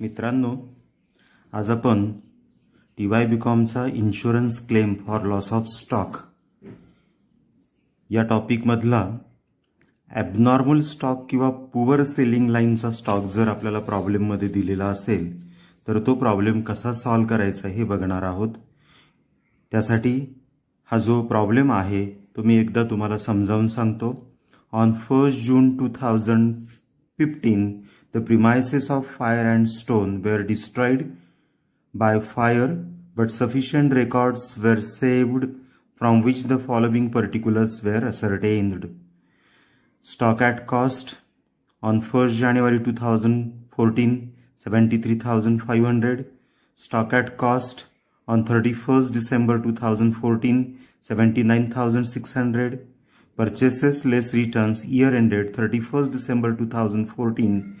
मित्रांनो आज आपण डी वाय बी कॉमचा insurance claim for loss of stock या टॉपिकमधला ॲबनॉर्मल स्टॉक किंवा पुअर सेलिंग लाईनचा स्टॉक जर आपल्याला प्रॉब्लेममध्ये दिलेला असेल तर तो प्रॉब्लेम कसा सॉल्व करायचा हे बघणार आहोत त्यासाठी हा जो प्रॉब्लेम आहे तो मी एकदा तुम्हाला समजावून सांगतो on first June two thousand fifteen The premises of fire and stone were destroyed by fire, but sufficient records were saved from which the following particulars were ascertained. Stock at cost on 1st January 2014, 73,500. Stock at cost on 31st December 2014, 79,600. Purchases less returns year ended 31st December 2014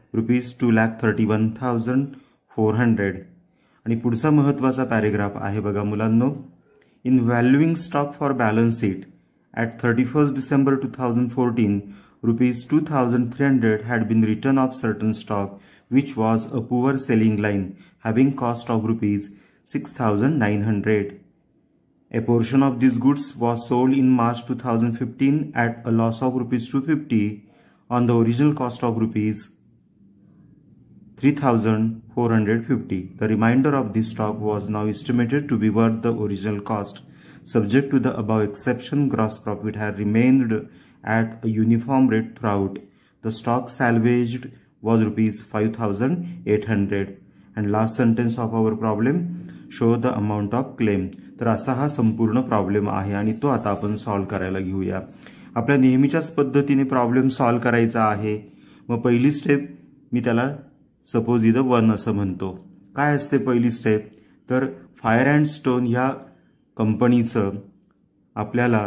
rupees two lakh thirty one thousand four hundred आणि पुढचा महत्त्वाचा paragraph आहे बघा मुलांनो in valuing stock for balance sheet at thirty first December two thousand fourteen rupees two thousand three hundred had been written off certain stock which was a poor selling line having cost of rupees six thousand nine hundred of A portion was these in March two thousand fifteen 2015 a loss of rupees two fifty on the original cost of rupees 3,450. The remainder of this stock was now estimated to be worth the original cost. Subject to the above exception, gross profit had remained at a uniform rate throughout. The stock salvaged was rupees 5,800. And last sentence of our problem, show the amount of claim. तर असा हा संपूर्ण problem आहे आणि तो आता आपण solve करायला घेऊया आपल्या नेहमीच्याच पद्धतीने प्रॉब्लेम सॉल्व्ह करायचा आहे मग पहिली स्टेप मी त्याला सपोज इथं वन असं म्हणतो काय असते पहिली स्टेप तर फायर अँड स्टोन ह्या कंपनीचं आपल्याला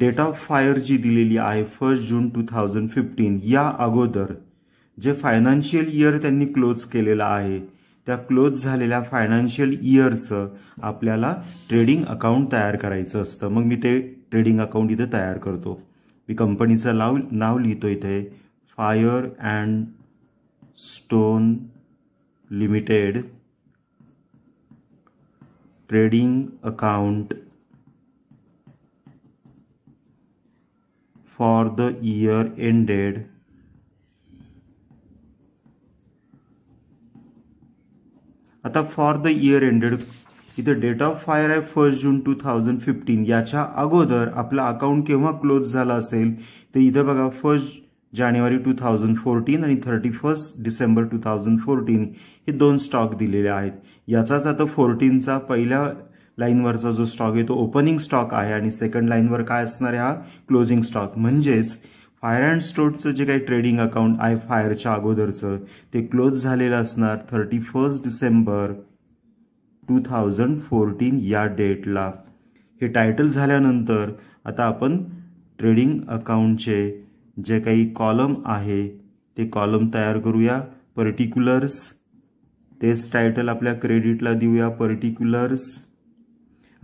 डेट ऑफ फायर जी दिलेली आहे first June two thousand fifteen या अगोदर जे फायनान्शियल इयर त्यांनी क्लोज केलेलं आहे त्या क्लोज झालेल्या फायनान्शियल इयरचं आपल्याला ट्रेडिंग अकाउंट तयार करायचं असतं मग मी ते ट्रेडिंग अकाउंट इथं तयार करतो मी कंपनीचं नाव नाव लिहितो इथे fire and stone limited trading account for the year ended आता फॉर द इयर एंडेड इथं डेट ऑफ फायर आहे first June two thousand fifteen याच्या अगोदर आपला अकाउंट केव्हा क्लोज झाला असेल तर इथं बघा फर्स्ट जानेवारी टू थाउजंड फोर्टीन आणि thirty first December two thousand fourteen हे दोन स्टॉक दिलेले आहेत याचाच आता फोर्टीनचा पहिल्या लाईनवरचा जो स्टॉक आहे तो ओपनिंग स्टॉक आहे आणि सेकंड लाईनवर काय असणार आहे हा क्लोजिंग स्टॉक म्हणजेच फायर अँड स्टोरचं जे काही ट्रेडिंग अकाउंट आहे फायरच्या अगोदरचं ते क्लोज झालेलं असणार thirty first December two thousand fourteen या डेटला हे टायटल झाल्यानंतर आता आपण ट्रेडिंग अकाउंटचे जे काही कॉलम आहे ते कॉलम तयार करूया पर्टिक्युलर्स तेच टायटल आपल्या क्रेडिटला देऊया पर्टिक्युलर्स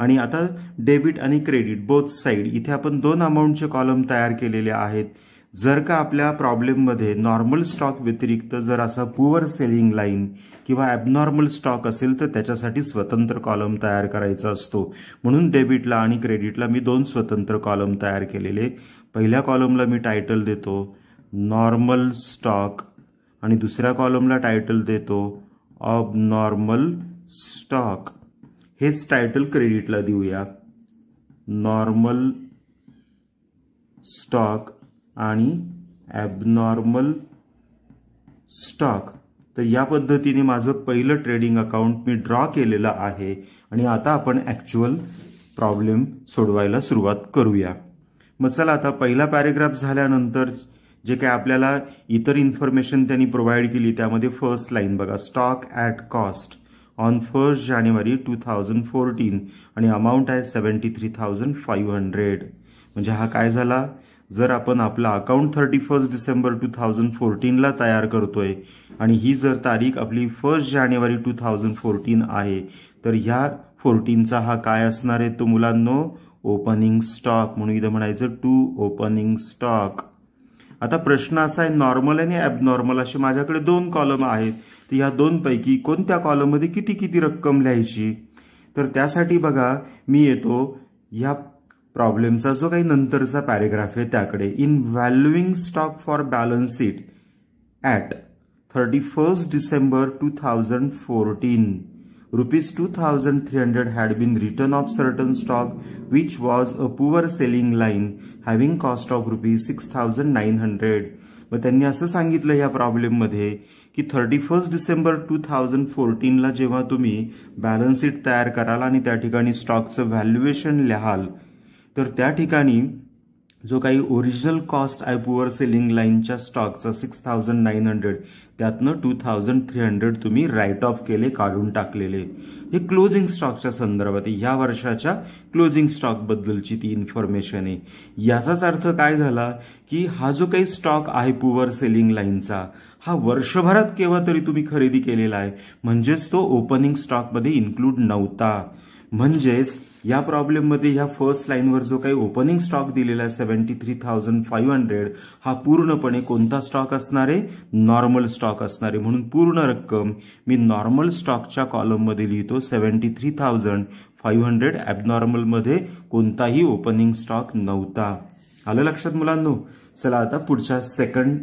आणि आता डेबिट आणि क्रेडिट बोथ साईड इथे आपण दोन अमाऊंटचे कॉलम तयार केलेले आहेत जर का आपल्या प्रॉब्लेममध्ये नॉर्मल स्टॉक व्यतिरिक्त जर असा पुअर सेलिंग लाईन किंवा ॲबनॉर्मल स्टॉक असेल तर त्याच्यासाठी स्वतंत्र कॉलम तयार करायचा असतो म्हणून डेबिटला आणि क्रेडिटला मी दोन स्वतंत्र कॉलम तयार केलेले पहिल्या कॉलमला मी टायटल देतो नॉर्मल स्टॉक आणि दुसऱ्या कॉलमला टायटल देतो ऑब नॉर्मल स्टॉक हेच टायटल क्रेडिटला देऊया नॉर्मल स्टॉक आणि ॲबनॉर्मल स्टॉक तर या पद्धतीने माझं पहिलं ट्रेडिंग अकाउंट मी ड्रॉ केलेलं आहे आणि आता आपण ॲक्च्युअल प्रॉब्लेम सोडवायला सुरुवात करूया मग चला आता पहिला पॅरेग्राफ झाल्यानंतर जे काय आपल्याला इतर इन्फॉर्मेशन त्यांनी प्रोव्हाइड केली त्यामध्ये फर्स्ट लाईन बघा stock at cost on first जानेवारी टू थाउजंड फोर्टीन आणि अमाऊंट आहे seventy three thousand five hundred म्हणजे हा काय झाला जर आपण आपला account thirty first December two thousand फोर्टीनला तयार करतोय आणि ही जर तारीख आपली फर्स्ट जानेवारी टू थाउजंड फोर्टीन आहे तर ह्या फोर्टीनचा हा काय असणार आहे तो मुलांनो ओपनिंग स्टॉक म्हणून इथं म्हणायचं टू ओपनिंग स्टॉक आता प्रश्न असा आहे नॉर्मल आणि ॲबनॉर्मल असे माझ्याकडे दोन कॉलम आहेत तर ह्या दोनपैकी कोणत्या कॉलममध्ये किती किती रक्कम लिहायची तर त्यासाठी बघा मी येतो ह्या प्रॉब्लेमचा जो काही नंतरचा पॅरेग्राफ आहे त्याकडे in valuing stock for balance sheet at thirty first December two thousand fourteen rupees 2300 had been written off certain stock which was a poor selling line having cost of rupees 6900 मग त्यांनी असं सांगितलं या मध्ये की thirty first December two thousand फोर्टीनला जेव्हा तुम्ही बॅलन्स शीट तयार कराल आणि त्या ठिकाणी स्टॉकचं व्हॅल्युएशन लिहाल तर त्या ठिकाणी जो काही ओरिजिनल कॉस्ट आहे सेलिंग लाईनच्या स्टॉकचा सिक्स थाउजंड नाईन हंड्रेड त्यातनं टू थाउजंड थ्री हंड्रेड तुम्ही राईट ऑफ केले काढून टाकलेले हे क्लोजिंग स्टॉकच्या संदर्भात या वर्षाच्या क्लोजिंग स्टॉकबद्दलची ती इन्फॉर्मेशन आहे याचाच अर्थ काय झाला की हा जो काही स्टॉक आहे सेलिंग लाईनचा हा वर्षभरात केव्हा तरी तुम्ही खरेदी केलेला आहे म्हणजेच तो ओपनिंग स्टॉकमध्ये इन्क्लूड नव्हता म्हणजेच या प्रॉब्लेममध्ये ह्या फर्स्ट लाईनवर जो काही ओपनिंग स्टॉक दिलेला आहे seventy three thousand five hundred हा पूर्णपणे कोणता स्टॉक असणार आहे नॉर्मल स्टॉक असणार आहे म्हणून पूर्ण रक्कम मी नॉर्मल स्टॉकच्या कॉलममध्ये लिहितो seventy three thousand five hundred ॲबनॉर्मलमध्ये कोणताही ओपनिंग स्टॉक नव्हता आलं लक्षात मुलांनो चला आता पुढच्या सेकंड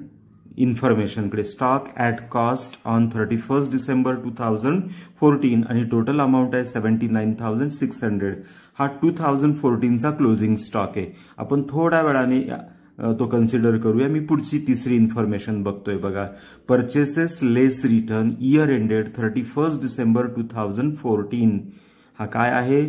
इन्फॉर्मेशनकडे stock at cost on thirty first December two thousand fourteen आणि टोटल अमाऊंट आहे seventy nine thousand six hundred हा टू थाउजंड फोर्टीनचा क्लोजिंग स्टॉक आहे आपण थोड्या वेळाने तो कन्सिडर करूया मी पुढची तिसरी इन्फॉर्मेशन बघतोय बघा purchases less return year ended thirty first December two thousand fourteen हा काय आहे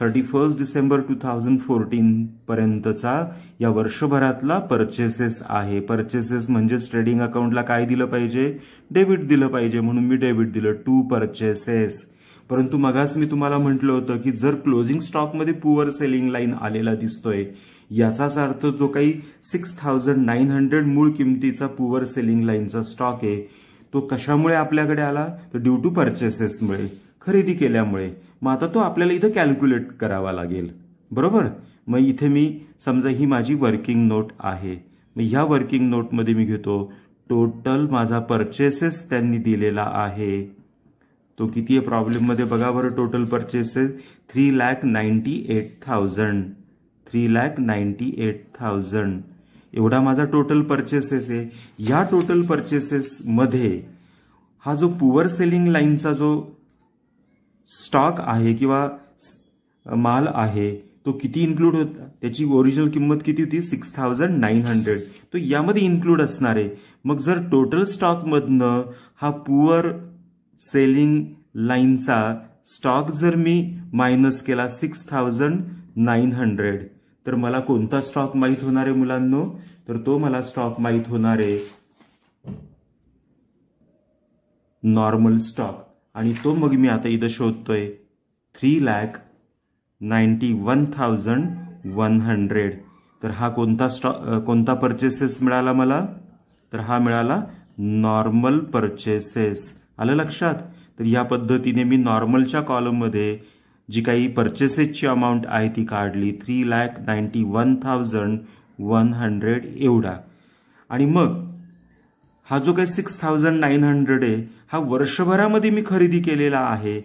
thirty first December two thousand fourteen पर्यंतचा या वर्षभरातला परचेसेस आहे परचेसेस म्हणजे ट्रेडिंग अकाउंटला काय दिलं पाहिजे डेबिट दिलं पाहिजे म्हणून मी डेबिट दिलं टू परचेसेस परंतु मगास मी तुम्हाला म्हटलं होतं की जर क्लोजिंग स्टॉकमध्ये पुअर सेलिंग लाईन आलेला दिसतोय याचाच अर्थ जो काही सिक्स थाउजंड नाईन हंड्रेड मूळ किमतीचा पुअर सेलिंग लाईनचा स्टॉक आहे तो कशामुळे आपल्याकडे आला तर ड्यू टू परचेसेसमुळे खरेदी केल्यामुळे मग आता तो आपल्याला इथं कॅल्क्युलेट करावा लागेल बरोबर मग इथे मी समजा ही माझी वर्किंग नोट आहे मग ह्या वर्किंग नोटमध्ये मी घेतो टोटल माझा परचेसेस त्यांनी दिलेला आहे तो किती आहे प्रॉब्लेममध्ये बघा बरं total purchases three lakh ninety eight thousand three lakh ninety eight thousand एवढा माझा टोटल परचेसेस आहे ह्या टोटल परचेसेसमध्ये हा जो पुअर सेलिंग लाईनचा जो स्टॉक आहे किंवा माल आहे तो किती इन्क्लूड होता त्याची ओरिजिनल किंमत किती होती सिक्स थाउजंड नाईन हंड्रेड तो यामध्ये इन्क्लूड असणार आहे मग जर टोटल स्टॉकमधनं हा पुअर सेलिंग लाईनचा स्टॉक जर मी मायनस केला सिक्स थाउजंड नाईन हंड्रेड तर मला कोणता स्टॉक माहीत होणार आहे मुलांनो तर तो मला स्टॉक माहीत होणार आहे नॉर्मल स्टॉक आणि तो मग मी आता इथं शोधतोय three lakh ninety one thousand one hundred तर हा कोणता स्टॉ कोणता परचेसेस मिळाला मला तर हा मिळाला नॉर्मल परचेसेस आलं लक्षात तर या पद्धतीने मी नॉर्मलच्या कॉलममध्ये जी काही परचेसेसची अमाऊंट आहे ती काढली three lakh ninety one thousand one hundred एवढा आणि मग हा जो काही सिक्स थाउजंड नाईन हंड्रेड आहे हा वर्षभरामध्ये मी खरेदी केलेला आहे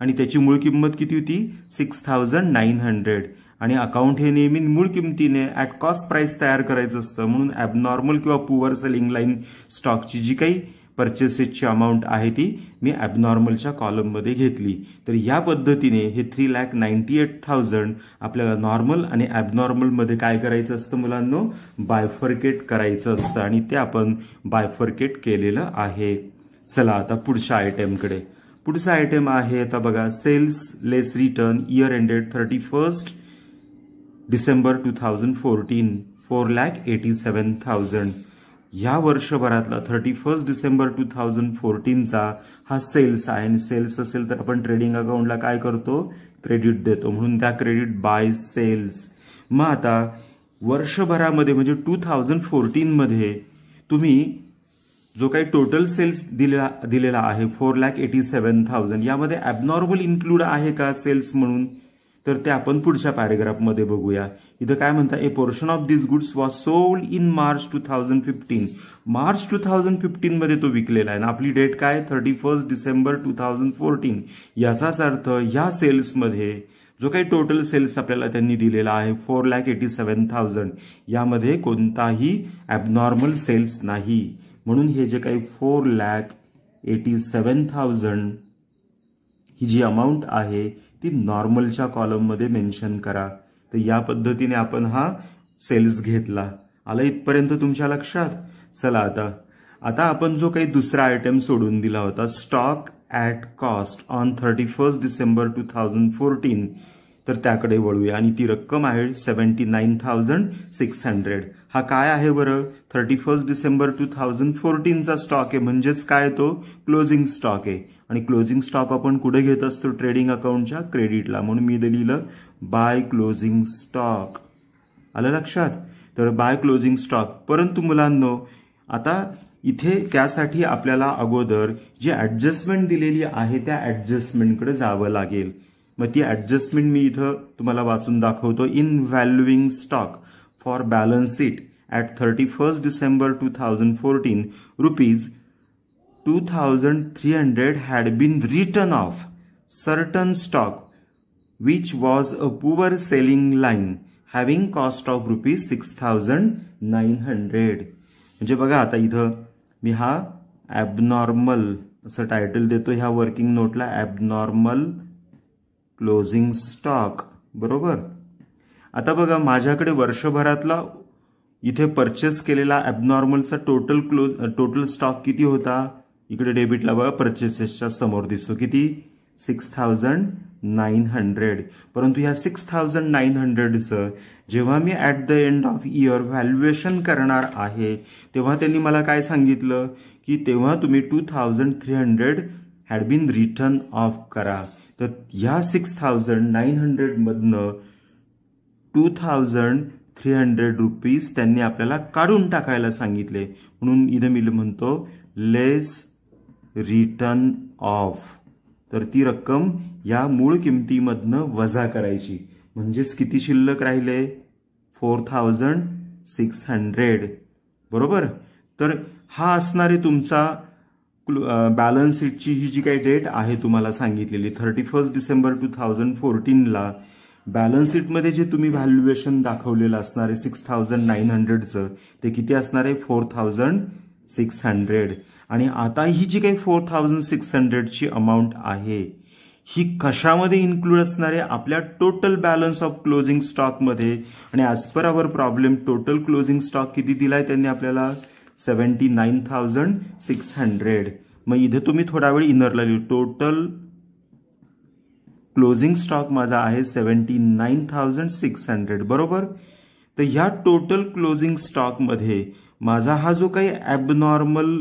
आणि त्याची मूळ किंमत किती होती सिक्स थाउजंड नाईन हंड्रेड आणि अकाउंट हे नेहमी मूळ किमतीने ऍट कॉस्ट प्राइस तयार करायचं असतं म्हणून ॲबनॉर्मल किंवा पुअर सेलिंग लाईन स्टॉकची जी काही परचेसेसची अमाऊंट आहे ती मी ॲबनॉर्मलच्या कॉलममध्ये घेतली तर या पद्धतीने हे three lakh ninety eight thousand आपल्याला नॉर्मल आणि ॲबनॉर्मलमध्ये काय करायचं असतं मुलांनो बायफर्केट करायचं असतं आणि ते आपण बायफर्केट केलेलं आहे चला आता पुढच्या आयटमकडे पुढचा आयटम आहे आता बघा sales less return year ended thirty first December two thousand fourteen four lakh eighty seven thousand या वर्षभरातला thirty first December two thousand फोर्टीनचा हा सेल्स आहे आणि सेल्स असेल तर आपण ट्रेडिंग अकाउंटला काय करतो क्रेडिट देतो म्हणून त्या क्रेडिट बाय सेल्स मग आता वर्षभरामध्ये म्हणजे टू थाउजंड फोर्टीनमध्ये तुम्ही जो काही टोटल सेल्स दिलेला दिलेला आहे four lakh eighty seven thousand यामध्ये ॲबनॉर्मल इन्क्लूड आहे का सेल्स म्हणून तर ते आपण पुढच्या पॅरेग्राफमध्ये बघूया इथं काय म्हणतात a portion of this goods was sold in March two thousand fifteen March two thousand fifteen मध्ये तो विकलेला आहे ना आपली डेट काय thirty first December two thousand fourteen याचाच अर्थ या सेल्समध्ये जो काही टोटल सेल्स आपल्याला त्यांनी दिलेला आहे four lakh eighty seven thousand यामध्ये कोणताही ॲबनॉर्मल सेल्स नाही म्हणून हे जे काही four lakh eighty seven thousand ही जी अमाऊंट आहे ती नॉर्मलच्या कॉलममध्ये मेन्शन करा तर या पद्धतीने आपण हा सेल्स घेतला आला इथपर्यंत तुमच्या लक्षात चला आता आता आपण जो काही दुसरा आयटम सोडून दिला होता stock at cost on thirty first December two thousand fourteen तर त्याकडे वळूया आणि ती रक्कम आहे seventy nine thousand six hundred हा काय आहे बरं thirty first December two thousand फोर्टीनचा स्टॉक आहे म्हणजेच काय तो क्लोजिंग स्टॉक आहे आणि क्लोजिंग स्टॉक आपण कुठे घेत असतो ट्रेडिंग अकाउंटच्या क्रेडिटला म्हणून मी इथे लिहिलं बाय क्लोजिंग स्टॉक आलं लक्षात तर बाय क्लोजिंग स्टॉक परंतु मुलांनो आता इथे त्यासाठी आपल्याला अगोदर जी ऍडजस्टमेंट दिलेली आहे त्या ऍडजस्टमेंटकडे जावं लागेल मग ती ऍडजस्टमेंट मी इथं तुम्हाला वाचून दाखवतो in valuing stock for balance sheet at thirty first December two thousand fourteen rupees 2,300 had been written off. Certain stock, which was a poor selling line, having cost of rupees 6,900. म्हणजे बघा आता इथं मी हा abnormal असं title देतो ह्या working नोटला abnormal closing stock बरोबर आता बघा माझ्याकडे वर्षभरातला इथे परचेस केलेला ॲबनॉर्मलचा टोटल क्लोज टोटल स्टॉक किती होता इकडे डेबिटला बघा परचेसेसच्या समोर दिसतो किती सिक्स थाउजंड नाईन हंड्रेड परंतु ह्या सिक्स थाउजंड नाईन हंड्रेडचं जेव्हा मी at the end of year valuation करणार आहे तेव्हा त्यांनी मला काय सांगितलं की तेव्हा तुम्ही two thousand three hundred had been written off करा तर ह्या सिक्स थाउजंड नाईन हंड्रेडमधनं two thousand three hundred rupees त्यांनी आपल्याला काढून टाकायला सांगितले म्हणून इथं मी म्हणतो लेस रिटर्न ऑफ तर ती रक्कम या मूळ किमतीमधनं वजा करायची म्हणजेच किती शिल्लक राहिले फोर थाउजंड सिक्स हंड्रेड बरोबर तर हा असणारे तुमचा बॅलन्स शीटची ही जी काही डेट आहे तुम्हाला सांगितलेली thirty first December two thousand फोर्टीनला बॅलन्स शीटमध्ये जे तुम्ही व्हॅल्युएशन दाखवलेलं असणार आहे सिक्स थाउजंड नाईन हंड्रेडचं ते किती असणार आहे फोर थाउजंड सिक्स हंड्रेड आणि आता ही जी काही फोर थाउजंड सिक्स हंड्रेडची अमाऊंट आहे ही कशामध्ये इन्क्लूड असणार आहे आपल्या टोटल बॅलन्स ऑफ क्लोजिंग स्टॉकमध्ये आणि as per our problem total closing stock किती दिला आहे त्यांनी आपल्याला seventy nine thousand six hundred मग इथे तुम्ही थोडा वेळ इनरला लिहू टोटल क्लोजिंग स्टॉक माझा आहे seventy nine thousand six hundred बरोबर तर ह्या टोटल क्लोजिंग स्टॉकमध्ये माझा हा जो काही ॲबनॉर्मल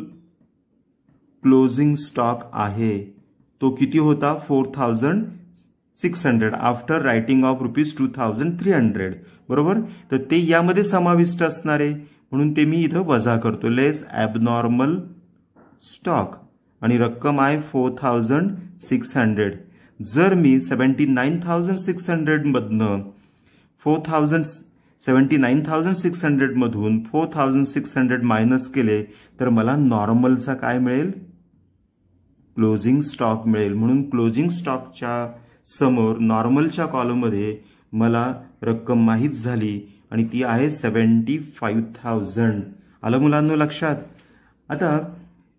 क्लोजिंग स्टॉक आहे तो किती होता four thousand six hundred after writing off rupees two thousand three hundred बरोबर तर ते यामध्ये समाविष्ट असणार आहे म्हणून ते मी इथं वजा करतो लेस ॲबनॉर्मल स्टॉक आणि रक्कम आहे फोर थाउजंड सिक्स हंड्रेड जर मी सेवन्टी नाईन थाउजंड सिक्स हंड्रेडमधनं four thousand seventy nine thousand six हंड्रेडमधून four thousand six hundred minus केले तर मला नॉर्मलचा काय मिळेल क्लोजिंग स्टॉक मिळेल म्हणून क्लोजिंग स्टॉकच्या समोर नॉर्मलच्या कॉलममध्ये मला रक्कम माहीत झाली आणि ती आहे सेवन्टी फाईव्ह थाउजंड आलं मुलांनो लक्षात आता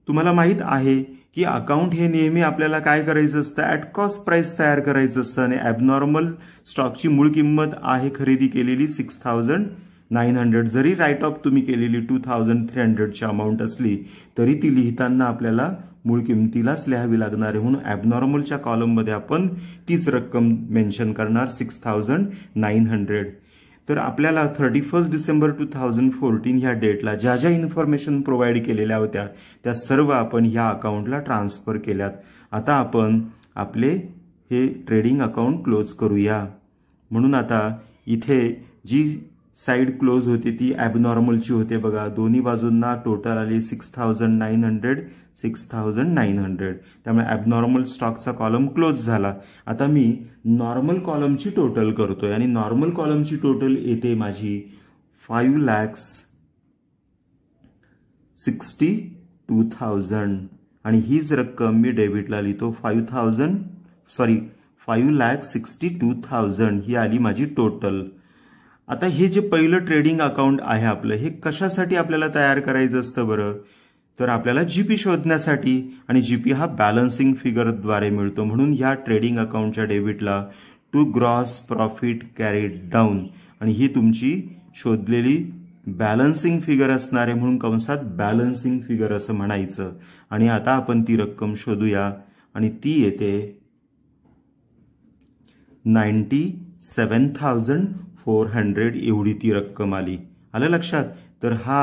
तुम्हाला माहीत आहे की अकाउंट हे नेहमी आपल्याला काय करायचं असतं ॲट कॉस्ट प्राईस तयार करायचं असतं आणि ॲबनॉर्मल स्टॉकची मूळ किंमत आहे खरेदी केलेली सिक्स थाउजंड नाईन हंड्रेड जरी राईट ऑफ तुम्ही केलेली टू थाउजंड थ्री हंड्रेडची अमाऊंट असली तरी ती लिहिताना आपल्याला मूळ किमतीलाच लिहावी लागणार आहे म्हणून ॲबनॉर्मलच्या कॉलममध्ये आपण तीच रक्कम मेन्शन करणार सिक्स थाउजंड नाईन हंड्रेड तर आपल्याला thirty first December two thousand fourteen ह्या डेटला ज्या ज्या इन्फॉर्मेशन प्रोव्हाइड केलेल्या होत्या त्या सर्व आपण ह्या अकाउंटला ट्रान्सफर केल्यात आता आपण आपले हे ट्रेडिंग अकाउंट क्लोज करूया म्हणून आता इथे जी साईड क्लोज होती ती ॲबनॉर्मलची होते बघा दोन्ही बाजूंना टोटल आली six thousand nine hundred six thousand nine hundred त्यामुळे ॲबनॉर्मल स्टॉकचा कॉलम क्लोज झाला आता मी नॉर्मल कॉलमची टोटल करतोय आणि नॉर्मल कॉलमची टोटल येते माझी five lakhs sixty two thousand आणि हीच रक्कम मी डेबिटला लिहितो five thousand sorry five lakhs sixty two thousand ही आली माझी टोटल आता हे जे पहिलं ट्रेडिंग अकाउंट आहे आपलं हे कशासाठी आपल्याला तयार करायचं असतं बरं तर आपल्याला जीपी शोधण्यासाठी आणि जीपी हा बॅलन्सिंग फिगरद्वारे मिळतो म्हणून ह्या ट्रेडिंग अकाउंटच्या डेबिटला to gross profit carried down आणि ही तुमची शोधलेली बॅलन्सिंग फिगर असणारे म्हणून कंसात बॅलन्सिंग फिगर असं म्हणायचं आणि आता आपण ती रक्कम शोधूया आणि ती येते ninety seven thousand four hundred एवढी ती रक्कम आली आलं लक्षात तर हा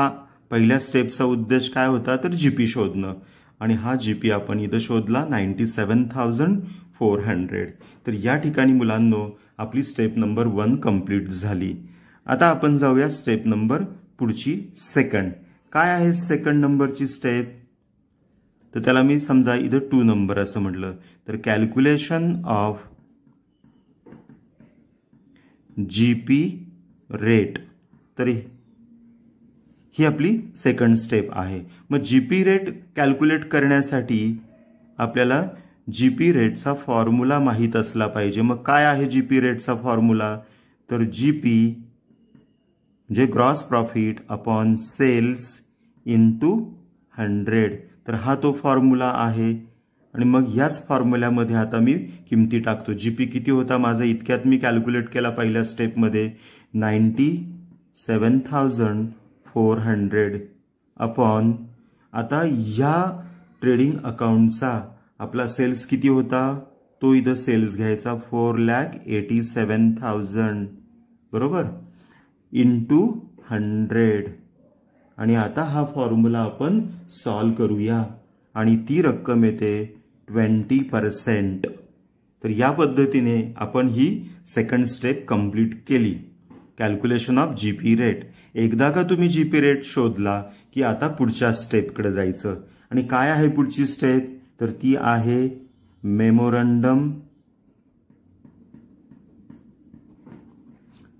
पहिल्या स्टेपचा उद्देश काय होता तर जी पी शोधणं आणि हा जी पी आपण इथं शोधला ninety seven thousand four hundred तर या ठिकाणी मुलांनो आपली स्टेप नंबर वन कम्प्लीट झाली आता आपण जाऊया स्टेप नंबर पुढची सेकंड काय आहे सेकंड नंबरची स्टेप तर त्याला मी समजा इथं टू नंबर असं म्हटलं तर calculation of G P rate तरी ही आपली सेकंड स्टेप आहे मग जी पी रेट कॅल्क्युलेट करण्यासाठी आपल्याला जी पी रेटचा फॉर्म्युला माहीत असला पाहिजे मग काय आहे जी पी रेटचा फॉर्म्युला तर जी पी म्हणजे gross profit upon sales into hundred तर हा तो फॉर्म्युला आहे आणि मग ह्याच फॉर्म्युल्यामध्ये आता मी किमती टाकतो जी पी किती होता माझा इतक्यात मी कॅल्क्युलेट केला पहिल्या स्टेपमध्ये ninety seven thousand four hundred upon आता ह्या ट्रेडिंग अकाउंटचा आपला सेल्स किती होता तो इथं सेल्स घ्यायचा four lakh eighty seven thousand बरोबर इंटू हंड्रेड आणि आता हा फॉर्म्युला आपण सॉल्व करूया आणि ती रक्कम येते ट्वेंटी पर्सेंट तर या पद्धतीने आपण ही सेकंड स्टेप कंप्लीट केली calculation of G P rate एकदा का तुम्ही जी पी रेट शोधला की आता पुढच्या स्टेपकडे जायचं आणि काय आहे पुढची स्टेप तर ती आहे मेमोरंडम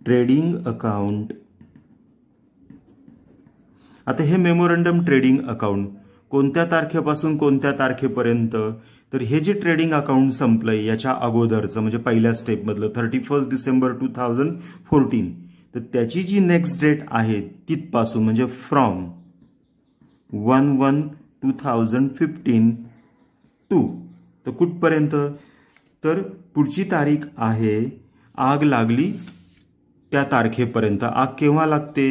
ट्रेडिंग अकाउंट आता हे मेमोरंडम ट्रेडिंग अकाउंट कोणत्या तारखेपासून कोणत्या तारखेपर्यंत तर हे जे ट्रेडिंग अकाउंट संपलंय याच्या अगोदरचं म्हणजे पहिल्या स्टेपमधलं thirty first December two thousand fourteen तर त्याची जी नेक्स्ट डेट आहे तिथपासून म्हणजे from one one two thousand fifteen to तर कुठपर्यंत तर पुढची तारीख आहे आग लागली त्या तारखेपर्यंत आग केव्हा लागते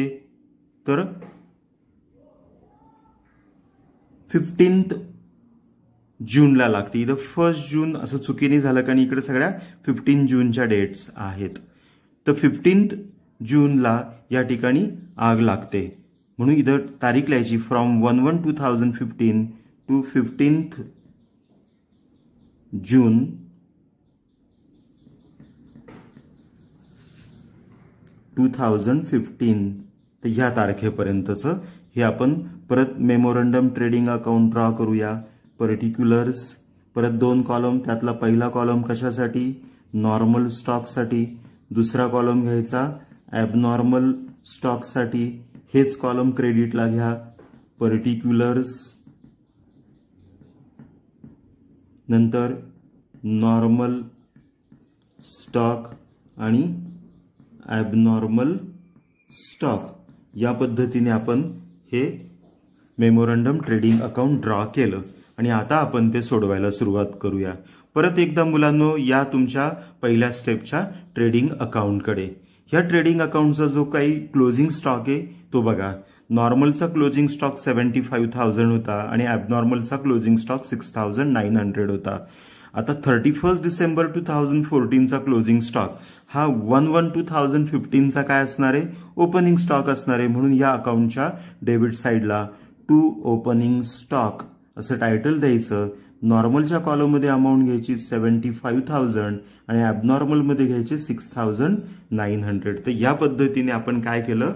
तर फिफ्टीन्थ जूनला लागते इथं फर्स्ट जून असं चुकीने झालं कारण इकडे सगळ्या फिफ्टीन जूनच्या डेट्स आहेत तर फिफ्टीन्थ जूनला या ठिकाणी आग लागते म्हणून इथं तारीख लिहायची from one one two thousand fifteen to fifteenth June two thousand fifteen तर ह्या तारखेपर्यंतचं हे आपण परत मेमोरंडम ट्रेडिंग अकाउंट ड्रॉ करूया पर्टिक्युलर्स परत दोन कॉलम त्यातला पहिला कॉलम कशासाठी नॉर्मल स्टॉकसाठी दुसरा कॉलम घ्यायचा ॲबनॉर्मल स्टॉकसाठी हेच कॉलम क्रेडिटला घ्या पर्टिक्युलर्स नंतर नॉर्मल स्टॉक आणि ॲबनॉर्मल स्टॉक या पद्धतीने आपण हे मेमोरंडम ट्रेडिंग अकाउंट ड्रॉ केलं आणि आता आपण ते सोडवायला सुरुवात करूया परत एकदा मुलांनो या तुमच्या पहिल्या स्टेपच्या ट्रेडिंग अकाउंटकडे ह्या ट्रेडिंग अकाउंटचा जो काही क्लोजिंग स्टॉक आहे तो बघा नॉर्मलचा closing stock seventy five thousand होता आणि ॲबनॉर्मलचा closing stock six thousand nine hundred होता आता thirty first December two thousand फोर्टीनचा क्लोजिंग स्टॉक हा वन वन टू थाउजंड फिफ्टीनचा काय असणार आहे ओपनिंग स्टॉक असणार आहे म्हणून या अकाउंटच्या डेबिट साईडला टू ओपनिंग स्टॉक असं टायटल द्यायचं नॉर्मलच्या कॉलममध्ये अमाऊंट घ्यायची सेवन्टी फाईव्ह थाउजंड आणि ॲबनॉर्मलमध्ये घ्यायचे सिक्स थाउजंड नाईन हंड्रेड तर या पद्धतीने आपण काय केलं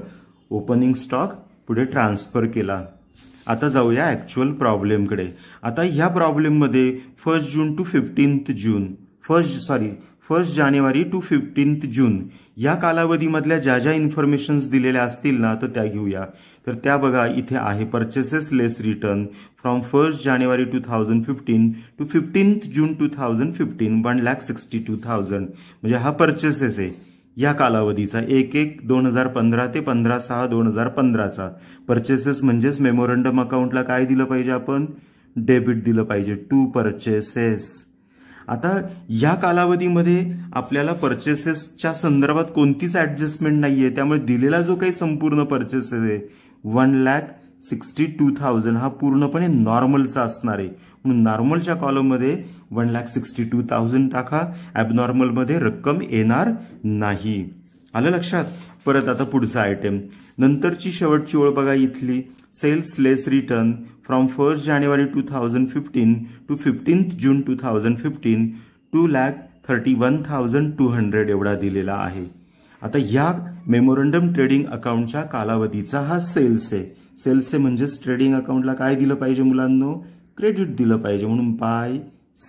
ओपनिंग स्टॉक पुढे ट्रान्सफर केला आता जाऊया ॲक्च्युअल प्रॉब्लेमकडे आता ह्या प्रॉब्लेममध्ये first June to fifteenth June first sorry first जानेवारी टू फिफ्टीन्थ जून या कालावधीमधल्या ज्या ज्या इन्फॉर्मेशन्स दिलेल्या असतील ना तर त्या घेऊया तर त्या बघा इथे आहे purchases less return from first जानेवारी two thousand fifteen to fifteenth June two thousand fifteen one lakh sixty two thousand म्हणजे हा परचेसेस आहे या कालावधीचा एक एक दोन हजार पंधरा ते पंधरा सहा दोन हजार पंधराचा परचेसेस म्हणजेच मेमोरंडम अकाउंटला काय दिलं पाहिजे आपण डेबिट दिलं पाहिजे टू परचेसेस आता या कालावधीमध्ये आपल्याला परचेसेसच्या संदर्भात कोणतीच ऍडजस्टमेंट नाहीये त्यामुळे दिलेला जो काही संपूर्ण परचेसेस आहे one lakh sixty two thousand हा पूर्णपणे नॉर्मलचा असणार आहे म्हणून नॉर्मलच्या कॉलममध्ये one lakh sixty two thousand टाका ॲबनॉर्मलमध्ये रक्कम येणार नाही आलं लक्षात परत आता पुढचा आयटम नंतरची शेवटची ओळ बघा इथली sales less return from first जानेवारी two thousand fifteen to fifteenth June two thousand fifteen two lakh thirty one thousand two hundred एवढा दिलेला आहे आता या मेमोरंडम ट्रेडिंग अकाउंटच्या कालावधीचा हा सेल्स आहे सेल्स आहे म्हणजेच ट्रेडिंग अकाउंटला काय दिलं पाहिजे मुलांनो क्रेडिट दिलं पाहिजे म्हणून बाय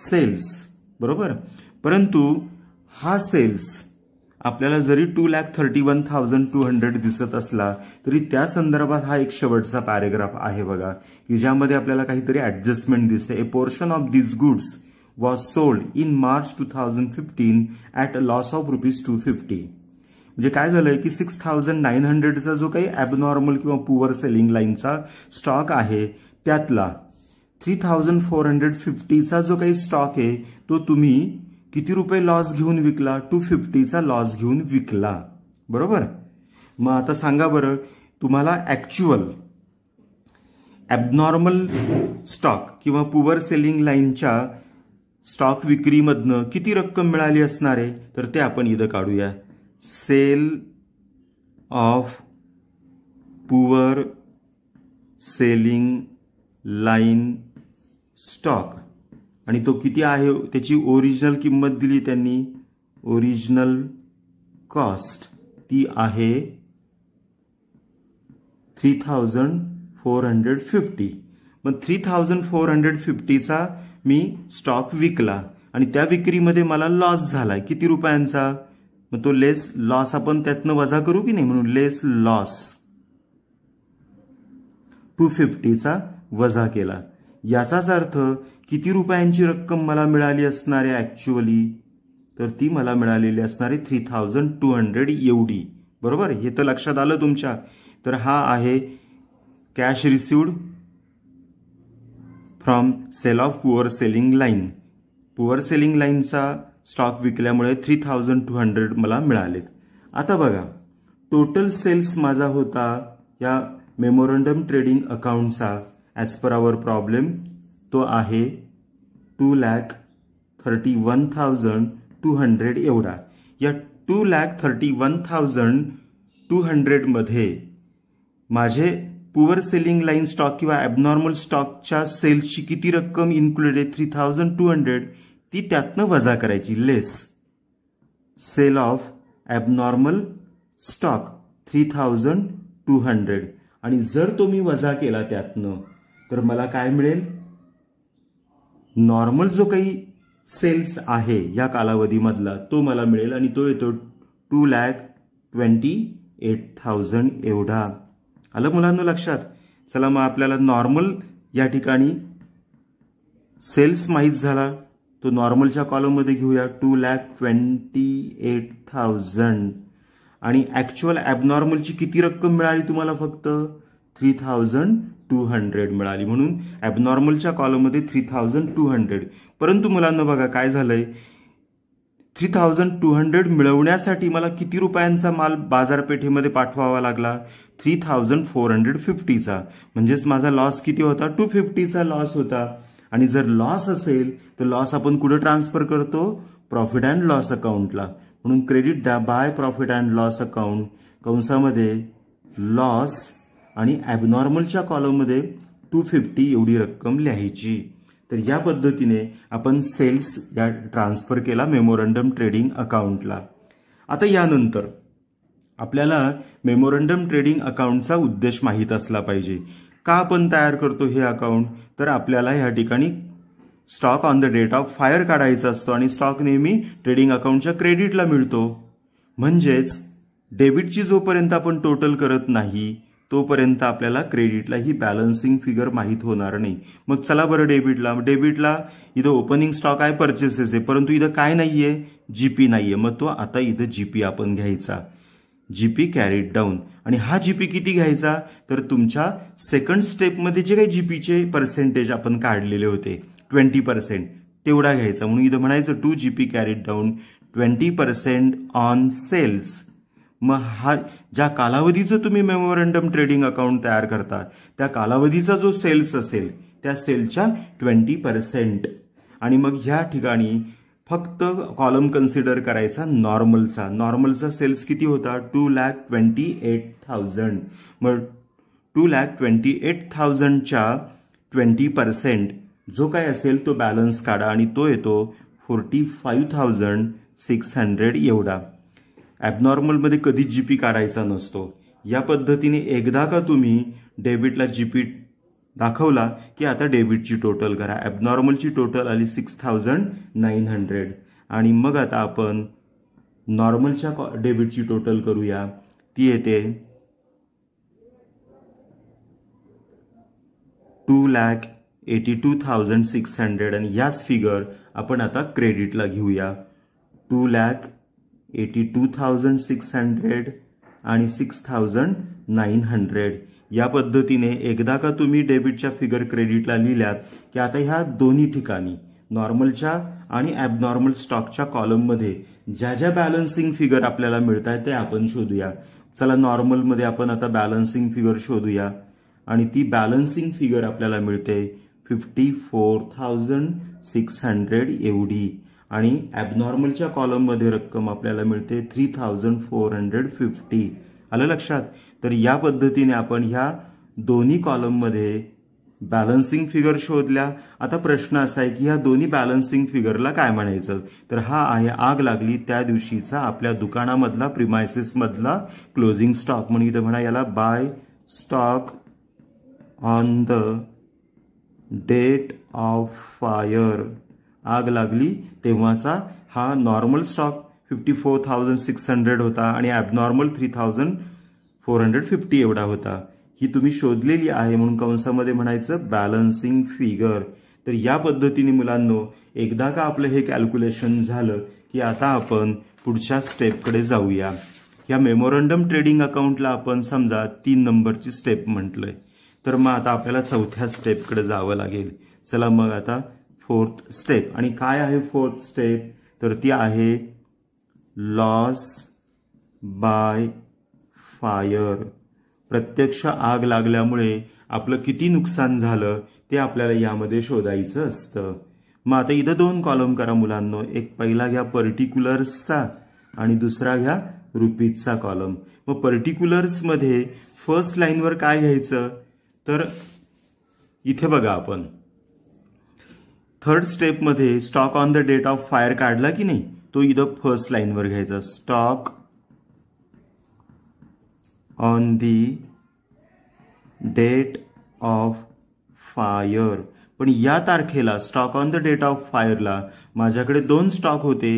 सेल्स बरोबर परंतु हा सेल्स आपल्याला जरी two lakh thirty one thousand two hundred दिसत असला तरी त्या संदर्भात हा एक शेवटचा पॅरेग्राफ आहे बघा की ज्यामध्ये आपल्याला काहीतरी ऍडजस्टमेंट दिसते a portion of this goods was sold in March two thousand fifteen at a loss of rupees two fifty म्हणजे काय झालंय की सिक्स थाउजंड नाईन हंड्रेडचा जो काही ॲबनॉर्मल किंवा पुअर सेलिंग लाईनचा स्टॉक आहे त्यातला थ्री थाउजंड फोर हंड्रेड फिफ्टीचा जो काही स्टॉक आहे तो तुम्ही किती रुपये लॉस घेऊन विकला टू फिफ्टीचा लॉस घेऊन विकला बरोबर मग आता सांगा बरं तुम्हाला ॲक्च्युअल ॲबनॉर्मल स्टॉक किंवा पुअर सेलिंग लाईनच्या स्टॉक विक्रीमधनं किती रक्कम मिळाली असणार आहे तर ते आपण इथं काढूया sale of poor selling line stock आणि तो किती आहे त्याची ओरिजिनल किंमत दिली त्यांनी ओरिजिनल कॉस्ट ती आहे three thousand four hundred fifty मग थ्री थाउजंड फोर हंड्रेड फिफ्टीचा मी स्टॉक विकला आणि त्या विक्रीमध्ये मला लॉस झाला किती रुपयांचा मग तो लेस लॉस आपण त्यातनं वजा करू की नाही म्हणून लेस लॉस टू फिफ्टीचा वजा केला याचाच अर्थ किती रुपयांची रक्कम मला मिळाली असणार आहे ॲक्च्युअली तर ती मला मिळालेली असणारी थ्री थाउजंड टू हंड्रेड एवढी बरोबर हे तर लक्षात आलं तुमच्या तर हा आहे cash received from sale of poor selling line poor selling लाईनचा स्टॉक विकल्यामुळे थ्री थाउजंड टू हंड्रेड मला मिळालेत आता बघा टोटल सेल्स माझा होता या मेमोरंडम ट्रेडिंग अकाउंटचा ॲज पर आवर प्रॉब्लेम तो आहे two lakh thirty one thousand two hundred एवढा या two lakh thirty one thousand two हंड्रेडमध्ये माझे पुअर सेलिंग लाईन स्टॉक किंवा ॲबनॉर्मल स्टॉकच्या सेल्सची किती रक्कम included three thousand two hundred ती त्यातनं वजा करायची less sale of abnormal stock three thousand two hundred आणि जर तो मी वजा केला त्यातनं तर मला काय मिळेल नॉर्मल जो काही सेल्स आहे या कालावधीमधला तो मला मिळेल आणि तो येतो two lakh twenty eight thousand एवढा आलं मुलांना लक्षात चला मग आपल्याला नॉर्मल या ठिकाणी सेल्स माहीत झाला तो नॉर्मलच्या कॉलममध्ये घेऊया two lakh twenty eight thousand आणि ॲक्च्युअल ॲबनॉर्मलची किती रक्कम मिळाली तुम्हाला फक्त थ्री थाउजंड टू हंड्रेड मिळाली म्हणून ॲबनॉर्मलच्या कॉलममध्ये थ्री थाउजंड टू हंड्रेड परंतु मुलांना बघा काय झालंय थ्री थाउजंड टू हंड्रेड मिळवण्यासाठी मला किती रुपयांचा माल बाजारपेठेमध्ये पाठवावा लागला थ्री थाउजंड फोर हंड्रेड फिफ्टीचा म्हणजेच माझा लॉस किती होता टू फिफ्टीचा लॉस होता आणि जर लॉस असेल तर लॉस आपण कुठं ट्रान्सफर करतो प्रॉफिट अँड लॉस अकाउंटला म्हणून क्रेडिट द्या by profit and loss account कंसामध्ये लॉस आणि ॲबनॉर्मलच्या कॉलममध्ये टू फिफ्टी एवढी रक्कम लिहायची तर या पद्धतीने आपण सेल्स या ट्रान्सफर केला मेमोरंडम ट्रेडिंग अकाउंटला आता यानंतर आपल्याला मेमोरंडम ट्रेडिंग अकाउंटचा उद्देश माहीत असला पाहिजे का आपण तयार करतो हे अकाउंट तर आपल्याला ह्या ठिकाणी stock on the date of fire काढायचा असतो आणि स्टॉक नेहमी ट्रेडिंग अकाउंटच्या क्रेडिटला मिळतो म्हणजेच डेबिटची जोपर्यंत आपण टोटल करत नाही तोपर्यंत आपल्याला क्रेडिटला ही बॅलन्सिंग फिगर माहीत होणार नाही मग चला बरं डेबिटला डेबिटला इथं ओपनिंग स्टॉक आहे परचेसेस आहे परंतु इथं काय नाहीये जीपी नाहीये मग तो आता इथं जीपी आपण घ्यायचा जीपी कॅरीड डाऊन आणि हा जीपी किती घ्यायचा तर तुमच्या सेकंड स्टेपमध्ये जे काही जीपीचे पर्सेंटेज आपण काढलेले होते ट्वेंटी पर्सेंट तेवढा घ्यायचा म्हणून इथं म्हणायचं to GP carried down twenty percent on sales मग हा ज्या कालावधीचं तुम्ही मेमोरंडम ट्रेडिंग अकाउंट तयार करता त्या कालावधीचा जो सेल्स असेल त्या सेलच्या ट्वेंटी पर्सेंट आणि मग ह्या ठिकाणी फक्त कॉलम कन्सिडर करायचा नॉर्मलचा नॉर्मलचा सेल्स किती होता two lakh twenty eight thousand मग टू लॅक ट्वेंटी एट थाउजंडच्या ट्वेंटी पर्सेंट जो काय असेल तो बॅलन्स काढा आणि तो येतो forty five thousand six hundred एवढा ॲबनॉर्मलमध्ये कधीच जी पी काढायचा नसतो या पद्धतीने एकदा का तुम्ही डेबिटला जी पी दाखवला की आता डेबिटची टोटल करा ॲबनॉर्मलची टोटल आली सिक्स थाउजंड नाईन हंड्रेड आणि मग आता आपण नॉर्मलच्या कॉ डेबिटची टोटल करूया ती येते two lakh eighty two thousand six hundred आणि याच फिगर आपण आता क्रेडिटला घेऊया two lakh eighty two thousand six hundred आणि सिक्स थाउजंड नाईन हंड्रेड या पद्धतीने एकदा का तुम्ही डेबिटच्या फिगर क्रेडिटला लिहिल्यात की आता ह्या दोन्ही ठिकाणी नॉर्मलच्या आणि ॲबनॉर्मल स्टॉकच्या कॉलममध्ये ज्या ज्या बॅलन्सिंग फिगर आपल्याला मिळत आहेत ते आपण शोधूया चला नॉर्मलमध्ये आपण आता बॅलन्सिंग फिगर शोधूया आणि ती बॅलन्सिंग फिगर आपल्याला मिळते fifty four thousand six hundred एवढी आणि ॲबनॉर्मलच्या कॉलममध्ये रक्कम आपल्याला मिळते three thousand four hundred fifty आलं लक्षात तर या पद्धतीने आपण ह्या दोन्ही कॉलममध्ये बॅलन्सिंग फिगर शोधल्या आता प्रश्न असा आहे की ह्या दोन्ही बॅलन्सिंग फिगरला काय म्हणायचं तर हा आहे आग लागली त्या दिवशीचा आपल्या दुकानामधला प्रिमायसिसमधला क्लोजिंग स्टॉक म्हणून इथं म्हणा याला by stock on the date of fire आग लागली तेव्हाचा हा normal stock fifty four thousand six hundred होता आणि abnormal three thousand four hundred fifty एवढा होता ही तुम्ही शोधलेली आहे म्हणून कंसामध्ये म्हणायचं बॅलन्सिंग फिगर तर या पद्धतीने मुलांनो एकदा का आपलं हे कॅल्क्युलेशन झालं की आता आपण पुढच्या स्टेपकडे जाऊया या मेमोरंडम ट्रेडिंग अकाउंटला आपण समजा तीन नंबरची स्टेप म्हटलंय तर मग आता आपल्याला चौथ्या स्टेपकडे जावं लागेल चला मग आता फोर्थ स्टेप आणि काय आहे फोर्थ स्टेप तर ती आहे लॉस बाय फायर प्रत्यक्ष आग लागल्यामुळे आपलं किती नुकसान झालं ते आपल्याला यामध्ये शोधायचं असतं मग आता इथं दोन कॉलम करा मुलांनो एक पहिला घ्या पर्टिक्युलर्सचा आणि दुसरा घ्या रुपीजचा कॉलम मग पर्टिक्युलर्समध्ये फर्स्ट लाईनवर काय घ्यायचं तर इथे बघा आपण थर्ड स्टेपमध्ये stock on the date of fire काढला की नाही तो इथं फर्स्ट लाईनवर घ्यायचा stock on the date of fire पण या तारखेला stock on the date of फायरला माझ्याकडे दोन स्टॉक होते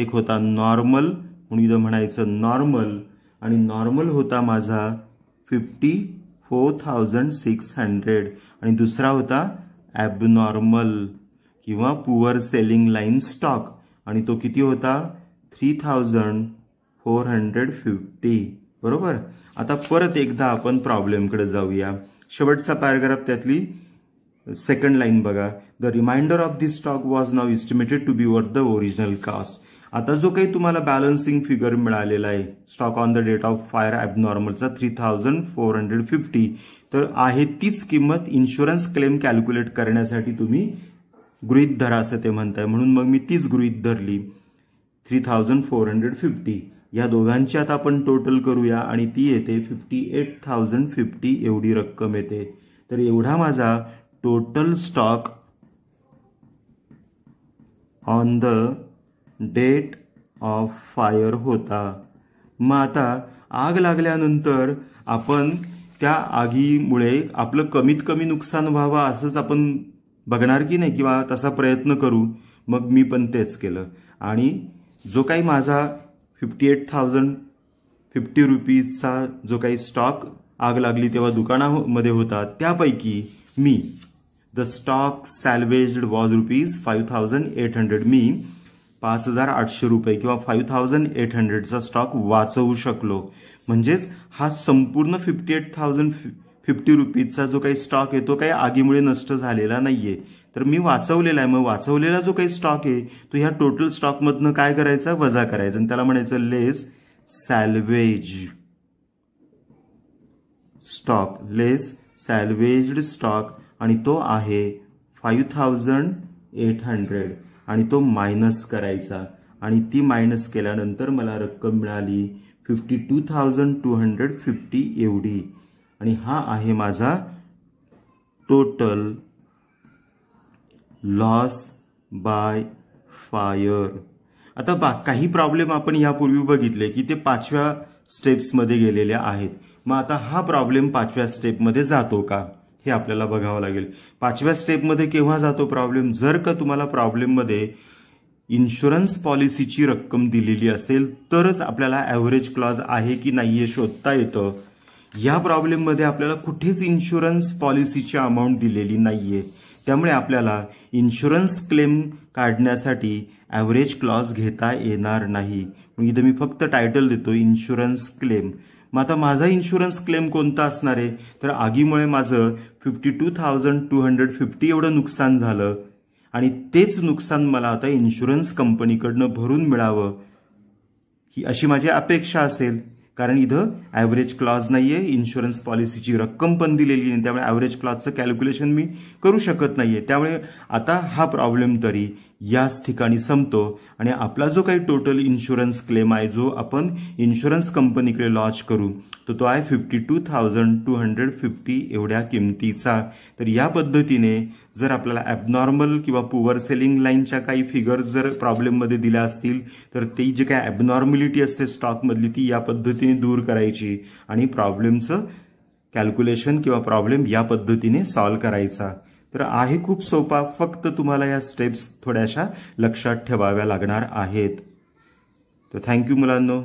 एक होता नॉर्मल म्हणून इथं म्हणायचं नॉर्मल आणि नॉर्मल होता माझा fifty four thousand six hundred आणि दुसरा होता ॲबनॉर्मल किंवा पुअर सेलिंग लाईन स्टॉक आणि तो किती होता three thousand four hundred fifty बरोबर आता परत एकदा आपण प्रॉब्लेमकडे जाऊया शेवटचा पॅराग्राफ त्यातली सेकंड लाईन बघा the reminder of this stock was now estimated to be worth the original cost आता जो काही तुम्हाला बॅलन्सिंग फिगर मिळालेला आहे stock on the date of fire नॉर्मलचा three thousand four hundred fifty तर आहे तीच किंमत इन्शुरन्स क्लेम कॅल्क्युलेट करण्यासाठी तुम्ही गृहित धरा असं ते म्हणताय म्हणून मग मी तीच गृहित धरली three thousand four hundred fifty या दोघांची आता आपण टोटल करूया आणि ती येते फिफ्टी एट थाउजंड फिफ्टी एवढी रक्कम येते तर एवढा माझा total stock on the date of fire होता मग आता आग लागल्यानंतर आपण त्या आगीमुळे आपलं कमीत कमी नुकसान व्हावं असंच आपण बघणार की नाही किंवा तसा प्रयत्न करू मग मी पण तेच केलं आणि जो काही माझा फिफ्टी एट थाउजंड फिफ्टी रुपीजचा जो काही स्टॉक आग लागली तेव्हा दुकानामध्ये होता त्यापैकी मी the stock salvaged was rupees five thousand eight hundred मी पाच हजार आठशे रुपये किंवा फाईव्ह थाउजंड एट हंड्रेडचा स्टॉक वाचवू शकलो म्हणजेच हा संपूर्ण फिफ्टी एट थाउजंड फिफ्टी रुपीजचा जो काही स्टॉक आहे तो काही आगीमुळे नष्ट झालेला नाहीये तर मी वाचवलेला आहे मग वाचवलेला जो काही स्टॉक आहे तो ह्या टोटल स्टॉकमधनं काय करायचा वजा करायचा आणि त्याला म्हणायचं लेस सॅल्वेज स्टॉक लेस सॅल्वेज्ड स्टॉक आणि तो आहे फाईव्ह थाउजंड एट हंड्रेड आणि तो मायनस करायचा आणि ती मायनस केल्यानंतर मला रक्कम मिळाली fifty two thousand two hundred fifty एवढी आणि हा आहे माझा टोटल लॉस बाय फायर आता बा काही प्रॉब्लेम आपण यापूर्वी बघितले की ते पाचव्या स्टेप्समध्ये गेलेले आहेत मग आता हा प्रॉब्लेम पाचव्या स्टेपमध्ये जातो का हे आपल्याला बघावं लागेल पाचव्या स्टेपमध्ये केव्हा जातो प्रॉब्लेम जर का तुम्हाला प्रॉब्लेममध्ये इन्शुरन्स पॉलिसीची रक्कम दिलेली असेल तरच आपल्याला ॲव्हरेज क्लॉज आहे की नाही हे शोधता येतं या प्रॉब्लेममध्ये आपल्याला कुठेच इन्शुरन्स पॉलिसीची अमाऊंट दिलेली नाहीये त्यामुळे आपल्याला इन्शुरन्स क्लेम काढण्यासाठी ॲव्हरेज क्लॉज घेता येणार नाही इथं मी फक्त टायटल देतो इन्शुरन्स क्लेम मग आता माझा इन्शुरन्स क्लेम कोणता असणार आहे तर आगीमुळे माझं fifty two thousand two hundred fifty एवढं नुकसान झालं आणि तेच नुकसान मला आता इन्शुरन्स कंपनीकडनं भरून मिळावं ही अशी माझी अपेक्षा असेल कारण इथं ऍव्हरेज क्लॉज नाही आहे इन्शुरन्स पॉलिसीची रक्कम पण दिलेली नाही त्यामुळे ॲव्हरेज क्लॉजचं कॅल्क्युलेशन मी करू शकत नाहीये त्यामुळे आता हा प्रॉब्लेम तरी याच ठिकाणी संपतो आणि आपला जो काही टोटल इन्शुरन्स क्लेम आहे जो आपण इन्शुरन्स कंपनीकडे लॉन्च करू तर तो आहे fifty two thousand two hundred fifty एवढ्या किमतीचा तर या पद्धतीने जर आपल्याला ॲबनॉर्मल किंवा पुअर सेलिंग लाईनच्या काही फिगर्स जर प्रॉब्लेममध्ये दिल्या असतील तर ती जी काय ॲबनॉर्मॅलिटी असते स्टॉकमधली ती या पद्धतीने दूर करायची आणि प्रॉब्लेमचं कॅल्क्युलेशन किंवा प्रॉब्लेम या पद्धतीने सॉल्व करायचा तर आहे खूप सोपा फक्त तुम्हाला या स्टेप्स थोड्याशा लक्षात ठेवाव्या लागणार आहेत तर थँक्यू मुलांनो